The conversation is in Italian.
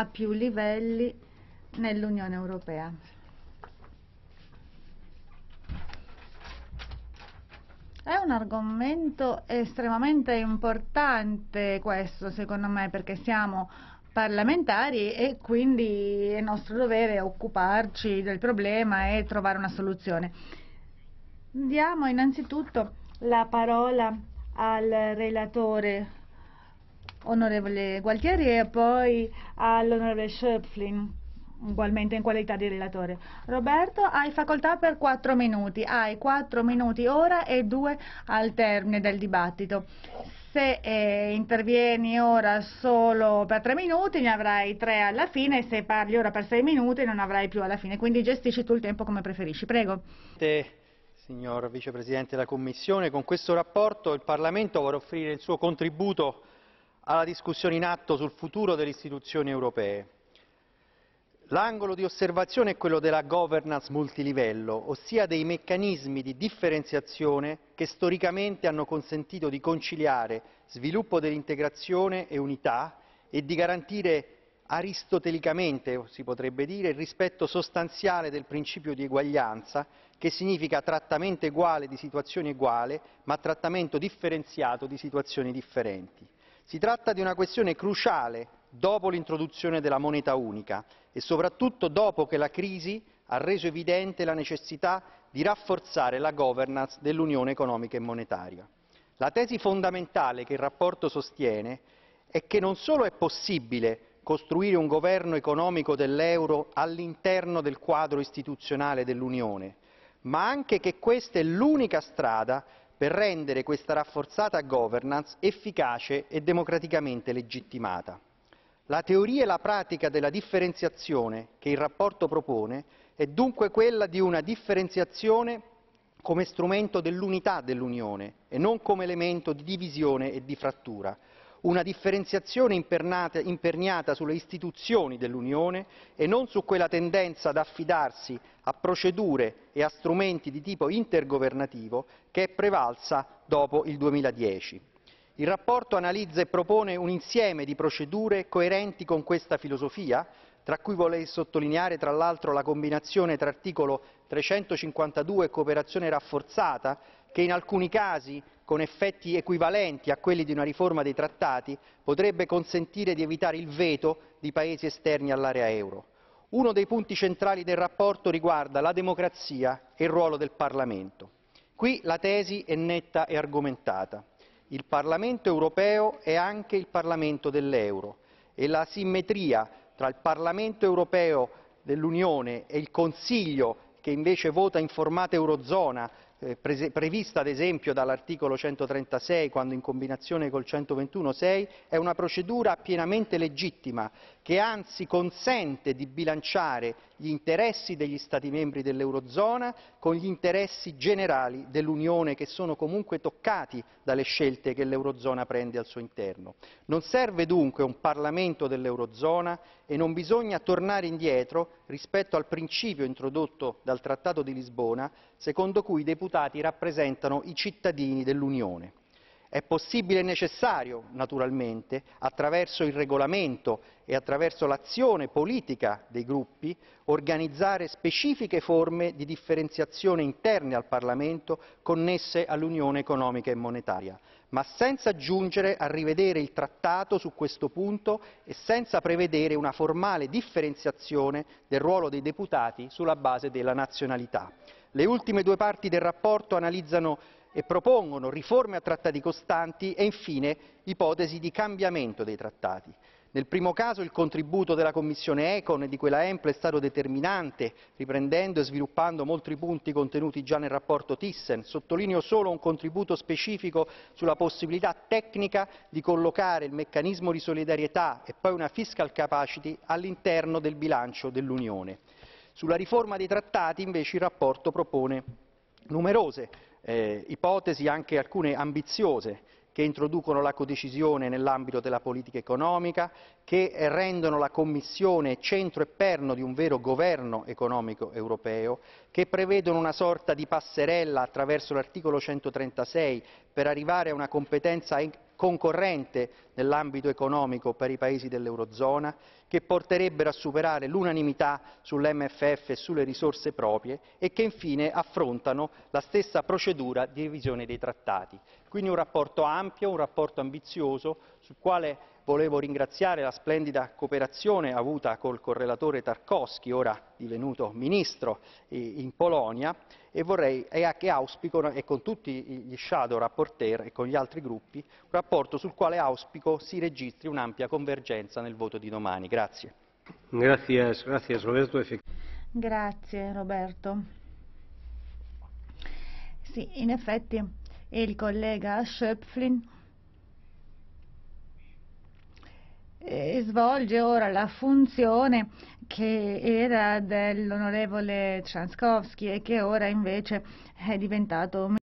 a più livelli nell'Unione Europea. È un argomento estremamente importante questo, secondo me, perché siamo parlamentari e quindi è nostro dovere occuparci del problema e trovare una soluzione. Diamo innanzitutto la parola al relatore onorevole Gualtieri e poi all'onorevole Schöpflin ugualmente in qualità di relatore. Roberto, hai facoltà per 4 minuti, hai 4 minuti ora e 2 al termine del dibattito. Se eh, intervieni ora solo per 3 minuti ne avrai 3 alla fine, se parli ora per 6 minuti non avrai più alla fine, quindi gestisci tu il tempo come preferisci. Prego. Te, signor Vicepresidente della Commissione, con questo rapporto il Parlamento vorrà offrire il suo contributo alla discussione in atto sul futuro delle istituzioni europee. L'angolo di osservazione è quello della governance multilivello, ossia dei meccanismi di differenziazione che storicamente hanno consentito di conciliare sviluppo dell'integrazione e unità e di garantire aristotelicamente, si potrebbe dire, il rispetto sostanziale del principio di eguaglianza, che significa trattamento uguale di situazioni uguali, ma trattamento differenziato di situazioni differenti. Si tratta di una questione cruciale dopo l'introduzione della moneta unica e soprattutto dopo che la crisi ha reso evidente la necessità di rafforzare la governance dell'Unione economica e monetaria. La tesi fondamentale che il rapporto sostiene è che non solo è possibile costruire un governo economico dell'euro all'interno del quadro istituzionale dell'Unione, ma anche che questa è l'unica strada per rendere questa rafforzata governance efficace e democraticamente legittimata. La teoria e la pratica della differenziazione che il rapporto propone è dunque quella di una differenziazione come strumento dell'unità dell'Unione e non come elemento di divisione e di frattura, una differenziazione imperniata sulle istituzioni dell'Unione e non su quella tendenza ad affidarsi a procedure e a strumenti di tipo intergovernativo che è prevalsa dopo il 2010. Il rapporto analizza e propone un insieme di procedure coerenti con questa filosofia, tra cui vorrei sottolineare tra l'altro la combinazione tra articolo 352 e cooperazione rafforzata, che in alcuni casi, con effetti equivalenti a quelli di una riforma dei trattati, potrebbe consentire di evitare il veto di paesi esterni all'area euro. Uno dei punti centrali del rapporto riguarda la democrazia e il ruolo del Parlamento. Qui la tesi è netta e argomentata. Il Parlamento europeo è anche il Parlamento dell'euro e la simmetria tra il Parlamento europeo dell'Unione e il Consiglio che invece vota in formato Eurozona, eh, prevista ad esempio dall'articolo 136 quando in combinazione col 121.6, è una procedura pienamente legittima che anzi consente di bilanciare gli interessi degli Stati membri dell'Eurozona con gli interessi generali dell'Unione che sono comunque toccati dalle scelte che l'Eurozona prende al suo interno. Non serve dunque un Parlamento dell'Eurozona e non bisogna tornare indietro rispetto al principio introdotto dal Trattato di Lisbona secondo cui i deputati rappresentano i cittadini dell'Unione. È possibile e necessario, naturalmente, attraverso il regolamento e attraverso l'azione politica dei gruppi, organizzare specifiche forme di differenziazione interne al Parlamento connesse all'Unione economica e monetaria, ma senza giungere a rivedere il trattato su questo punto e senza prevedere una formale differenziazione del ruolo dei deputati sulla base della nazionalità. Le ultime due parti del rapporto analizzano e propongono riforme a trattati costanti e infine ipotesi di cambiamento dei trattati. Nel primo caso il contributo della Commissione Econ e di quella Empl è stato determinante, riprendendo e sviluppando molti punti contenuti già nel rapporto Thyssen. Sottolineo solo un contributo specifico sulla possibilità tecnica di collocare il meccanismo di solidarietà e poi una fiscal capacity all'interno del bilancio dell'Unione. Sulla riforma dei trattati invece il rapporto propone numerose eh, ipotesi, anche alcune ambiziose, che introducono la codecisione nell'ambito della politica economica, che rendono la Commissione centro e perno di un vero governo economico europeo, che prevedono una sorta di passerella attraverso l'articolo 136 per arrivare a una competenza concorrente nell'ambito economico per i paesi dell'Eurozona, che porterebbero a superare l'unanimità sull'MFF e sulle risorse proprie e che infine affrontano la stessa procedura di revisione dei trattati. Quindi un rapporto ampio, un rapporto ambizioso sul quale Volevo ringraziare la splendida cooperazione avuta col correlatore Tarkovsky, ora divenuto ministro in Polonia, e, vorrei, e che auspico, e con tutti gli shadow rapporteur e con gli altri gruppi, un rapporto sul quale auspico si registri un'ampia convergenza nel voto di domani. Grazie. Grazie, grazie Roberto. Grazie Roberto. Sì, in effetti il collega Schöpflin svolge ora la funzione che era dell'onorevole Transkowski e che ora invece è diventato